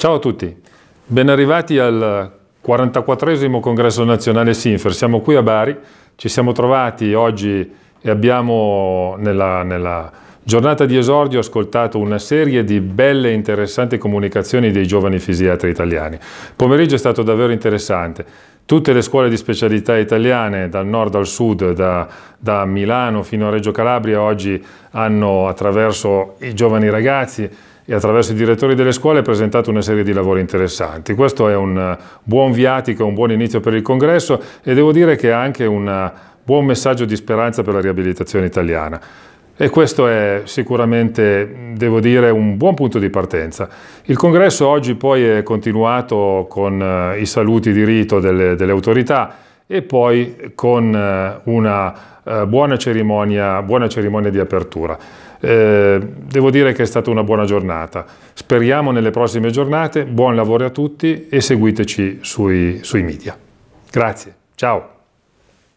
Ciao a tutti, ben arrivati al 44 congresso nazionale Sinfer, siamo qui a Bari, ci siamo trovati oggi e abbiamo nella, nella giornata di esordio ascoltato una serie di belle e interessanti comunicazioni dei giovani fisiatri italiani. Il pomeriggio è stato davvero interessante, tutte le scuole di specialità italiane, dal nord al sud, da, da Milano fino a Reggio Calabria, oggi hanno attraverso i giovani ragazzi e attraverso i direttori delle scuole ha presentato una serie di lavori interessanti. Questo è un eh, buon viatico, un buon inizio per il congresso e devo dire che è anche un eh, buon messaggio di speranza per la riabilitazione italiana. E questo è sicuramente, devo dire, un buon punto di partenza. Il congresso oggi poi è continuato con eh, i saluti di rito delle, delle autorità, e poi con eh, una eh, buona cerimonia, buona cerimonia di apertura. Eh, devo dire che è stata una buona giornata. Speriamo nelle prossime giornate, buon lavoro a tutti e seguiteci sui, sui media. Grazie, ciao!